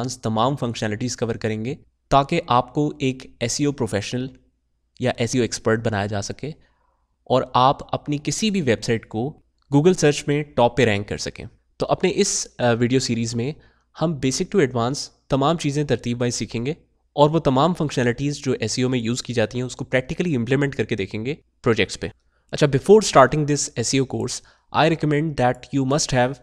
तमाम functionalities cover करेंगे ताकि आपको एक एस प्रोफेशनल e या एस एक्सपर्ट e बनाया जा सके और आप अपनी किसी भी वेबसाइट को गूगल सर्च में टॉप पे रैंक कर सकें तो अपने इस वीडियो सीरीज़ में हम बेसिक टू एडवांस तमाम चीज़ें तरतीब वाइज सीखेंगे और वो तमाम फंक्शनैलिटीज़ जो एस e में यूज़ की जाती हैं उसको प्रैक्टिकली इम्प्लीमेंट करके देखेंगे प्रोजेक्ट्स पे अच्छा before starting this S course I recommend that you must have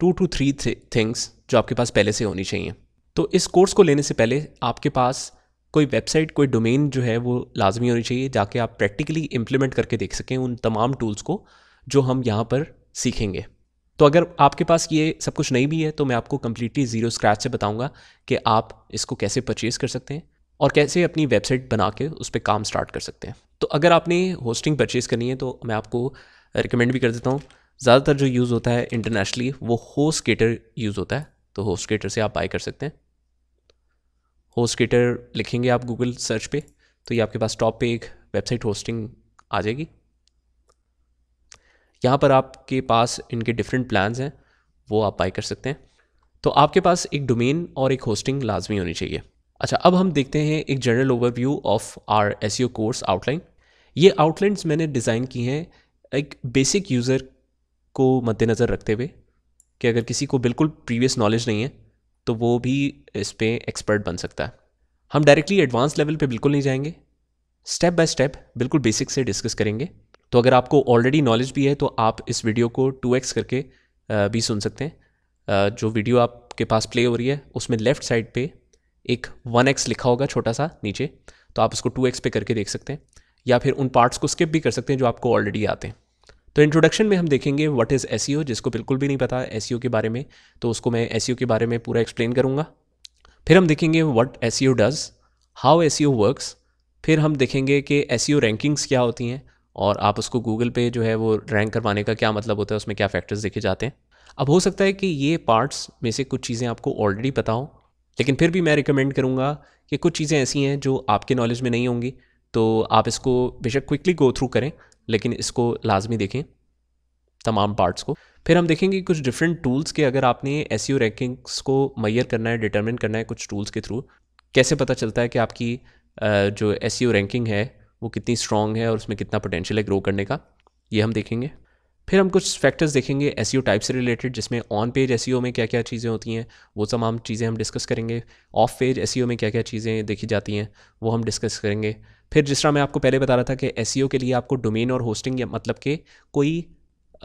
to two three things जो आपके पास पहले से होनी चाहिए तो इस कोर्स को लेने से पहले आपके पास कोई वेबसाइट कोई डोमेन जो है वो लाजमी होनी चाहिए जाके आप प्रैक्टिकली इम्प्लीमेंट करके देख सकें उन तमाम टूल्स को जो हम यहाँ पर सीखेंगे तो अगर आपके पास ये सब कुछ नहीं भी है तो मैं आपको कम्प्लीटली ज़ीरो स्क्रैच से बताऊँगा कि आप इसको कैसे परचेज़ कर सकते हैं और कैसे अपनी वेबसाइट बना के उस पर काम स्टार्ट कर सकते हैं तो अगर आपने होस्टिंग परचेज़ करनी है तो मैं आपको रिकमेंड भी कर देता हूँ ज़्यादातर जो यूज़ होता है इंटरनेशनली वो होस्ट केटर यूज़ होता है तो होस्ट केटर से आप बाय कर सकते हैं होस्टेटर लिखेंगे आप गूगल सर्च पे तो ये आपके पास टॉप पे एक वेबसाइट होस्टिंग आ जाएगी यहाँ पर आपके पास इनके डिफरेंट प्लान्स हैं वो आप बाई कर सकते हैं तो आपके पास एक डोमेन और एक होस्टिंग लाजमी होनी चाहिए अच्छा अब हम देखते हैं एक general overview of our S course outline ये आउटलाइंस मैंने डिज़ाइन की हैं एक बेसिक यूज़र को मद्देनज़र रखते हुए कि अगर किसी को बिल्कुल प्रीवियस नॉलेज नहीं है तो वो भी इस पर एक्सपर्ट बन सकता है हम डायरेक्टली एडवांस लेवल पे बिल्कुल नहीं जाएंगे स्टेप बाय स्टेप बिल्कुल बेसिक से डिस्कस करेंगे तो अगर आपको ऑलरेडी नॉलेज भी है तो आप इस वीडियो को टू एक्स करके भी सुन सकते हैं जो वीडियो आपके पास प्ले हो रही है उसमें लेफ्ट साइड पे एक वन एक्स लिखा होगा छोटा सा नीचे तो आप उसको टू एक्स पे करके देख सकते हैं या फिर उन पार्ट्स को स्किप भी कर सकते हैं जो आपको ऑलरेडी आते हैं तो इंट्रोडक्शन में हम देखेंगे व्हाट इज़ एस जिसको बिल्कुल भी नहीं पता एस e के बारे में तो उसको मैं एस e के बारे में पूरा एक्सप्लेन करूँगा फिर हम देखेंगे what S does how S works फिर हम देखेंगे कि एस रैंकिंग्स e क्या होती हैं और आप उसको गूगल पे जो है वो रैंक करवाने का क्या मतलब होता है उसमें क्या फैक्टर्स देखे जाते हैं अब हो सकता है कि ये पार्ट्स में से कुछ चीज़ें आपको ऑलरेडी पता हो लेकिन फिर भी मैं रिकमेंड करूँगा कि कुछ चीज़ें ऐसी हैं जो आपके नॉलेज में नहीं होंगी तो आप इसको बेशक क्विकली गो थ्रू करें लेकिन इसको लाजमी देखें तमाम पार्ट्स को फिर हम देखेंगे कुछ डिफरेंट टूल्स के अगर आपने एस रैंकिंग्स e को मैयर करना है डिटर्मिन करना है कुछ टूल्स के थ्रू कैसे पता चलता है कि आपकी जो एस रैंकिंग e है वो कितनी स्ट्रॉन्ग है और उसमें कितना पोटेंशियल है ग्रो करने का ये हम देखेंगे फिर हम कुछ फैक्टर्स देखेंगे एस टाइप e से रिलेटेड जिसमें ऑन पेज एस में क्या क्या चीज़ें होती हैं वो तमाम चीज़ें हम डिस्कस करेंगे ऑफ पेज एस में क्या क्या चीज़ें देखी जाती हैं वो हम डिस्कस करेंगे फिर जिस तरह मैं आपको पहले बता रहा था कि एस e के लिए आपको डोमेन और होस्टिंग या मतलब के कोई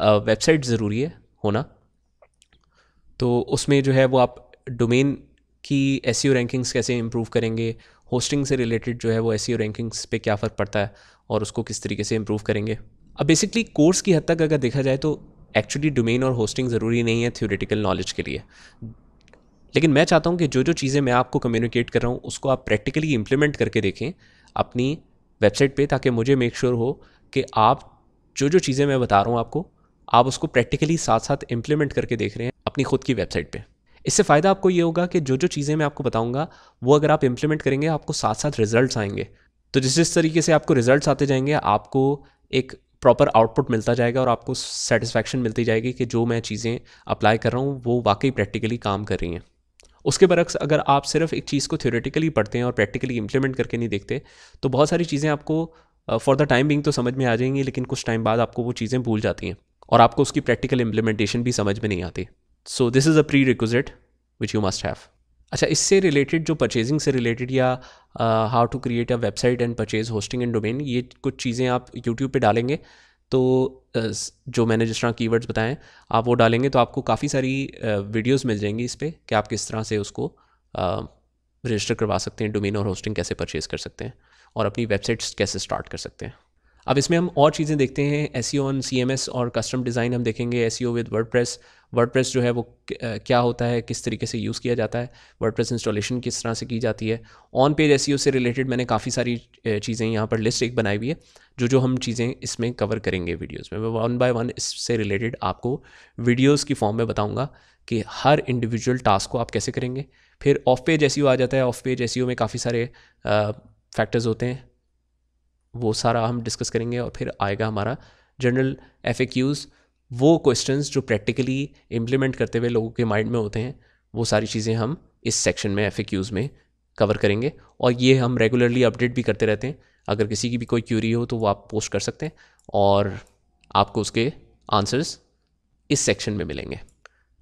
वेबसाइट ज़रूरी है होना तो उसमें जो है वो आप डोमेन की एस रैंकिंग्स e कैसे इम्प्रूव करेंगे होस्टिंग से रिलेटेड जो है वो एस रैंकिंग्स पे क्या फ़र्क पड़ता है और उसको किस तरीके से इम्प्रूव करेंगे अब बेसिकली कोर्स की हद तक अगर देखा जाए तो एक्चुअली डोमेन और होस्टिंग ज़रूरी नहीं है थ्योरेटिकल नॉलेज के लिए लेकिन मैं चाहता हूँ कि जो जो चीज़ें मैं आपको कम्युनिकेट कर रहा हूँ उसको आप प्रैक्टिकली इम्प्लीमेंट करके देखें अपनी वेबसाइट पे ताकि मुझे मेक श्योर sure हो कि आप जो जो चीज़ें मैं बता रहा हूँ आपको आप उसको प्रैक्टिकली साथ साथ इम्प्लीमेंट करके देख रहे हैं अपनी खुद की वेबसाइट पर इससे फ़ायदा आपको ये होगा कि जो जो चीज़ें मैं आपको बताऊंगा वो अगर आप इम्प्लीमेंट करेंगे आपको साथ साथ रिजल्ट्स आएंगे तो जिस जिस तरीके से आपको रिजल्ट्स आते जाएंगे आपको एक प्रॉपर आउटपुट मिलता जाएगा और आपको सेटिस्फैक्शन मिलती जाएगी कि जो मैं चीज़ें अप्लाई कर रहा हूँ वो वाकई प्रैक्टिकली काम कर रही हैं उसके बरक्स अगर आप सिर्फ एक चीज़ को थ्योरेटिकली पढ़ते हैं और प्रैक्टिकली इंप्लीमेंट करके नहीं देखते तो बहुत सारी चीज़ें आपको फॉर द टाइम बिंग तो समझ में आ जाएंगी लेकिन कुछ टाइम बाद आपको वो चीज़ें भूल जाती हैं और आपको उसकी प्रैक्टिकल इम्प्लीमेंटेशन भी समझ में नहीं आती so this is a prerequisite which you must have अच्छा इससे रिलेटेड जो परचेजिंग से रिलेटेड या how to create a website and purchase hosting and domain ये कुछ चीज़ें आप यूट्यूब पे डालेंगे तो जो मैंने जिस तरह वर्ड्स बताएं आप वो डालेंगे तो आपको काफ़ी सारी वीडियोस मिल जाएंगी इस पर कि आप किस तरह से उसको रजिस्टर करवा सकते हैं डोमेन और होस्टिंग कैसे परचेज़ कर सकते हैं और अपनी वेबसाइट्स कैसे स्टार्ट कर सकते हैं अब इसमें हम और चीज़ें देखते हैं एस ऑन सी और कस्टम डिज़ाइन हम देखेंगे S O with WordPress WordPress जो है वो क्या होता है किस तरीके से यूज़ किया जाता है वर्ड प्रेस इंस्टॉलेशन किस तरह से की जाती है ऑन पेज एस से रिलेटेड मैंने काफ़ी सारी चीज़ें यहाँ पर लिस्ट एक बनाई हुई है जो जो हम चीज़ें इसमें कवर करेंगे वीडियोज़ में मैं वन बाय वन इससे रिलेटेड आपको वीडियोज़ की फॉर्म में बताऊँगा कि हर इंडिविजुअल टास्क को आप कैसे करेंगे फिर ऑफ पेज एस आ जाता है ऑफ पेज एस में काफ़ी सारे फैक्टर्स होते हैं वो सारा हम डिस्कस करेंगे और फिर आएगा हमारा जनरल एफ वो क्वेश्चंस जो प्रैक्टिकली इम्प्लीमेंट करते हुए लोगों के माइंड में होते हैं वो सारी चीज़ें हम इस सेक्शन में एफ में कवर करेंगे और ये हम रेगुलरली अपडेट भी करते रहते हैं अगर किसी की भी कोई क्यूरी हो तो वो आप पोस्ट कर सकते हैं और आपको उसके आंसर्स इस सेक्शन में मिलेंगे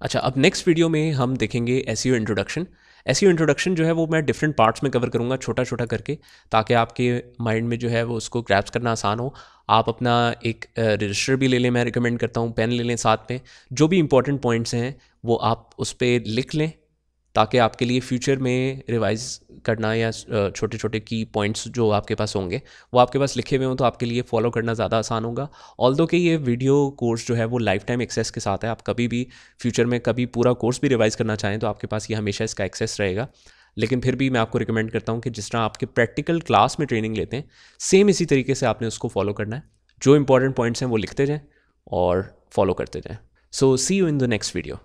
अच्छा अब नेक्स्ट वीडियो में हम देखेंगे S introduction e S introduction जो है वो मैं डिफरेंट पार्ट्स में कवर करूँगा छोटा छोटा करके ताकि आपके माइंड में जो है वो उसको क्रैप्स करना आसान हो आप अपना एक रजिस्टर भी ले लें मैं रिकमेंड करता हूँ पेन ले लें साथ में जो भी इंपॉर्टेंट पॉइंट्स हैं वो आप उस पर लिख लें ताकि आपके लिए फ्यूचर में रिवाइज करना या छोटे छोटे की पॉइंट्स जो आपके पास होंगे वो आपके पास लिखे हुए हों तो आपके लिए फॉलो करना ज़्यादा आसान होगा ऑल दो कि ये वीडियो कोर्स जो है वो लाइफ टाइम एक्सेस के साथ है आप कभी भी फ्यूचर में कभी पूरा कोर्स भी रिवाइज़ करना चाहें तो आपके पास ये हमेशा इसका एक्सेस रहेगा लेकिन फिर भी मैं आपको रिकमेंड करता हूँ कि जिस तरह आपके प्रैक्टिकल क्लास में ट्रेनिंग लेते हैं सेम इसी तरीके से आपने उसको फॉलो करना है जो इंपॉर्टेंट पॉइंट्स हैं वो लिखते जाएँ और फॉलो करते जाएँ so see you in the next video